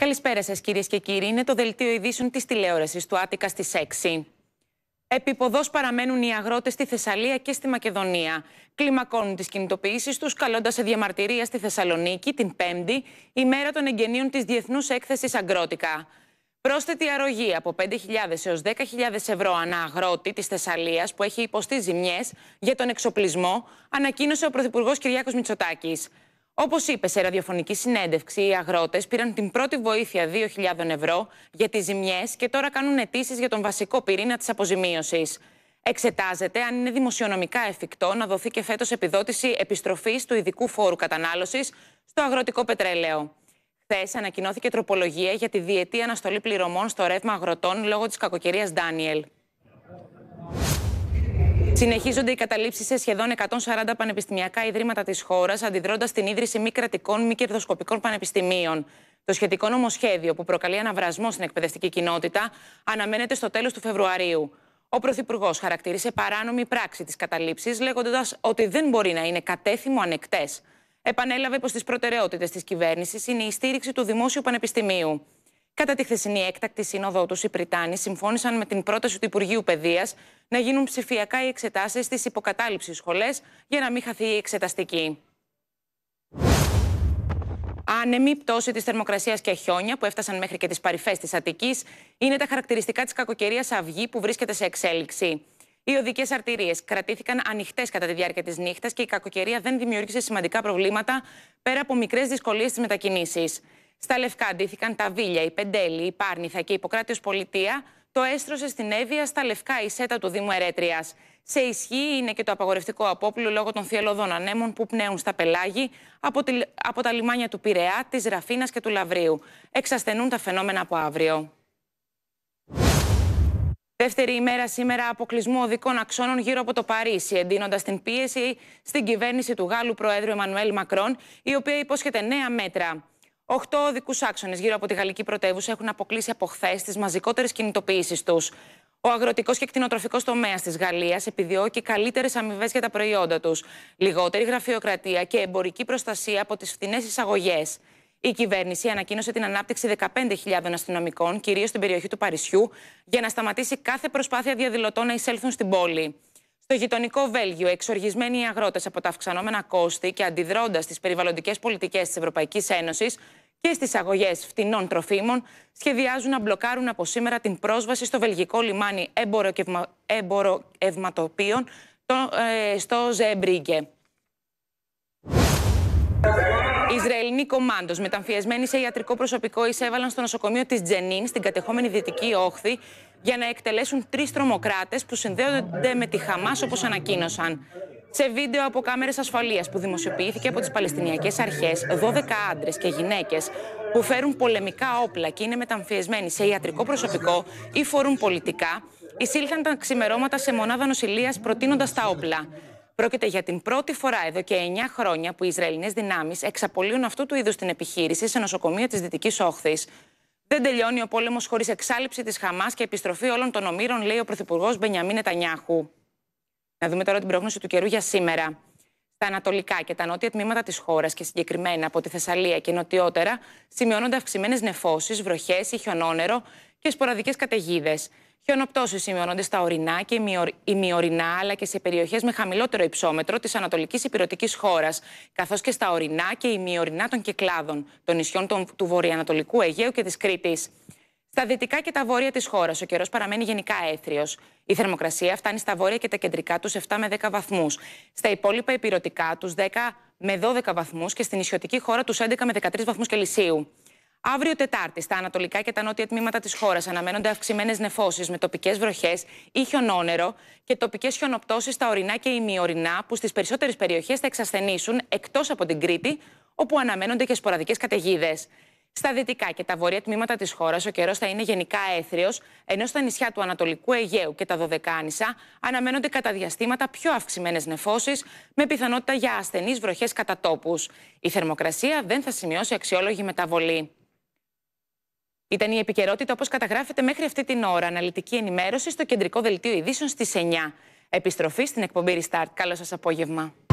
Καλησπέρα σας, κυρίες και κύριοι. Είναι το δελτίο ειδήσεων της τηλεόρασης του Άτικα στι 6. Επιποδός παραμένουν οι αγρότες στη Θεσσαλία και στη Μακεδονία. Κλιμακώνουν τις κινητοποίησει τους καλώντας σε διαμαρτυρία στη Θεσσαλονίκη την 5η, ημέρα των εγγενείων της Διεθνούς Έκθεσης Αγρότικα. Πρόσθετη αρρωγή από 5.000 έως 10.000 ευρώ ανά αγρότη της Θεσσαλίας που έχει υποστεί ζημιές για τον εξοπλισμό, ανακοίνωσε ο Πρωθυπουργός Κυριάκος Μητσοτάκης. Όπως είπες σε ραδιοφωνική συνέντευξη, οι αγρότες πήραν την πρώτη βοήθεια 2.000 ευρώ για τις ζημιές και τώρα κάνουν αιτήσεις για τον βασικό πυρήνα της αποζημίωσης. Εξετάζεται αν είναι δημοσιονομικά εφικτό να δοθεί και φέτος επιδότηση επιστροφής του ειδικού φόρου κατανάλωσης στο αγροτικό πετρέλαιο. Χθες ανακοινώθηκε τροπολογία για τη διετή αναστολή πληρωμών στο ρεύμα αγροτών λόγω της κακοκαιρίας Ντάνιελ. Συνεχίζονται οι καταλήψεις σε σχεδόν 140 πανεπιστημιακά ιδρύματα της χώρας, αντιδρώντας την ίδρυση μη κρατικών, μη κερδοσκοπικών πανεπιστημίων. Το σχετικό νομοσχέδιο, που προκαλεί αναβρασμό στην εκπαιδευτική κοινότητα, αναμένεται στο τέλος του Φεβρουαρίου. Ο Πρωθυπουργός χαρακτήρισε παράνομη πράξη της καταλήψει, λέγοντας ότι δεν μπορεί να είναι κατέθυμο ανεκτές. Επανέλαβε πως τις προτεραιότητες της κυβέρνησης είναι η στήριξη του Δημόσιου Πανεπιστημίου. Κατά τη χθεσινή έκτακτη σύνοδο τους, οι Πριτάνοι συμφώνησαν με την πρόταση του Υπουργείου Παιδείας να γίνουν ψηφιακά οι εξετάσεις στι υποκατάληψης σχολές για να μην χαθεί η εξεταστική. Άνεμη πτώση της θερμοκρασίας και χιόνια που έφτασαν μέχρι και τις παρυφές της Αττικής είναι τα χαρακτηριστικά της κακοκαιρίας αυγή που βρίσκεται σε εξέλιξη. Οι οδικές αρτηρίες κρατήθηκαν ανοιχτές κατά τη διάρκεια της νύχτας και η κακοκαιρία δεν δημιούργησε σημαντικά προβλήματα πέρα από μικρές δυσκολίες στις μετακινήσεις. Στα Λευκά αντίθηκαν τα Βίλια, η Πεντέλη, η Πάρνηθα και η Υποκράτειο Πολιτεία. Το έστρωσε στην Εύβοια στα Λευκά η σέτα του Δήμου Ερέτριας. Σε ισχύ είναι και το απαγορευτικό απόπλου λόγω των θυελωδών ανέμων που πνέουν στα πελάγη από, από τα λιμάνια του Πειραιά, της Ραφίνας και του Λαβρίου. Εξασθενούν τα φαινόμενα από αύριο. Δεύτερη ημέρα σήμερα αποκλεισμού οδικών αξώνων γύρω από το Παρίσι, εντείνοντας την πίεση στην κυβέρνηση του Γάλλου Προέδρου Εμμανουέλ Μακρόν, η οποία υπόσχεται νέα μέτρα. Οχτώ οδικούς άξονες γύρω από τη γαλλική πρωτεύουσα έχουν αποκλείσει από χθες τις μαζικότερες κινητοποιήσεις τους. Ο αγροτικός και κτηνοτροφικός τομέας της Γαλλίας επιδιώκει καλύτερες αμοιβές για τα προϊόντα τους, λιγότερη γραφειοκρατία και εμπορική προστασία από τις φθηνές εισαγωγές. Η κυβέρνηση ανακοίνωσε την ανάπτυξη 15.000 αστυνομικών, κυρίως στην περιοχή του Παρισιού, για να σταματήσει κάθε προσπάθεια διαδηλωτών να εισέλθουν στην πόλη. Στο γειτονικό Βέλγιο, εξοργισμένοι οι αγρότες από τα αυξανόμενα κόστη και αντιδρώντας τις περιβαλλοντικές πολιτικές της Ευρωπαϊκής Ένωσης, και στις αγωγές φτηνών τροφίμων σχεδιάζουν να μπλοκάρουν από σήμερα την πρόσβαση στο βελγικό λιμάνι εμποροευματοποιών ε, στο Ζεμπρίγκε. Ισραηλινοί κομμάντος, μεταμφιεσμένοι σε ιατρικό προσωπικό, εισέβαλαν στο νοσοκομείο της Τζενίν, στην κατεχόμενη δυτική όχθη, για να εκτελέσουν τρεις τρομοκράτες που συνδέονται με τη Χαμάς, όπως ανακοίνωσαν σε βίντεο από κάμερες ασφαλείας που δημοσιοποιήθηκε από τις Παλαιστινιακές Αρχές, 12 άντρες και γυναίκες που φέρουν πολεμικά όπλα και είναι μεταμφιεσμένοι σε ιατρικό προσωπικό ή φορούν πολιτικά, εισήλθαν τα ξημερώματα σε μονάδα νοσηλείας προτείνοντας τα όπλα. Πρόκειται για την πρώτη φορά εδώ και 9 χρόνια που οι Ισραηλινές δυνάμεις εξαπολύουν αυτού του είδους την επιχείρηση σε νοσοκομεία της Δυτικής Όχθης. Δεν τελειώνει ο πόλεμος χωρίς εξάλληψη της Χαμάς και επιστροφή όλων των ομήρων, λέει ο Πρωθυπουργός Μπενιαμίν Νετανιάχου. Να δούμε τώρα την πρόγνωση του καιρού για σήμερα. Στα ανατολικά και τα νότια τμήματα της χώρας και συγκεκριμένα από τη Θεσσαλία και νοτιότερα σημειώνονται αυξημένες νεφώσεις, βροχές ή χιονόνερο και σποραδικές καταιγίδες. Χιονοπτώσεις σημειώνονται στα ορεινά και ημιορεινά, αλλά και σε περιοχές με χαμηλότερο υψόμετρο της Ανατολικής Υπηρετικής χώρας, καθώς και στα ορεινά και ημιορεινά των κυκλάδων, των νησιών του Βορειοανατολικού Αιγαίου και της Κρήτης. Στα δυτικά και τα βόρεια της χώρας ο καιρός παραμένει γενικά έθριος. Η θερμοκρασία φτάνει στα βόρεια και τα κεντρικά τους 7 με 10 βαθμούς. Στα υπόλοιπα υπηρετικά τους 10 με 12 βαθμούς και στην ισιωτική χώρα τους 11 με 13 βαθμούς Κελσίου. Αύριο Τετάρτη, στα ανατολικά και τα νότια τμήματα της χώρας αναμένονται αυξημένες νεφώσεις με τοπικές βροχές ή χιονόνερο και τοπικές χιονοπτώσεις στα ορεινά και ημιορεινά που στις περισσότερες περιοχές θα εξασθενήσουν εκτός από την Κρήτη, όπου αναμένονται και σποραδικές καταιγίδες. Στα δυτικά και τα βόρεια τμήματα της χώρας ο καιρός θα είναι γενικά έθριος, ενώ στα νησιά του Ανατολικού Αιγαίου και τα Δωδεκάνησα αναμένονται κατά διαστήματα πιο αυξημένες νεφώσεις, με πιθανότητα για ασθενείς βροχές κατά τόπους. Η θερμοκρασία δεν θα σημειώσει αξιόλογη μεταβολή. Ήταν η επικαιρότητα όπως καταγράφεται μέχρι αυτή την ώρα. Αναλυτική ενημέρωση στο κεντρικό δελτίο ειδήσεων στις 9. Επιστροφή στην εκπομπή Restart. Καλό σας απόγευμα.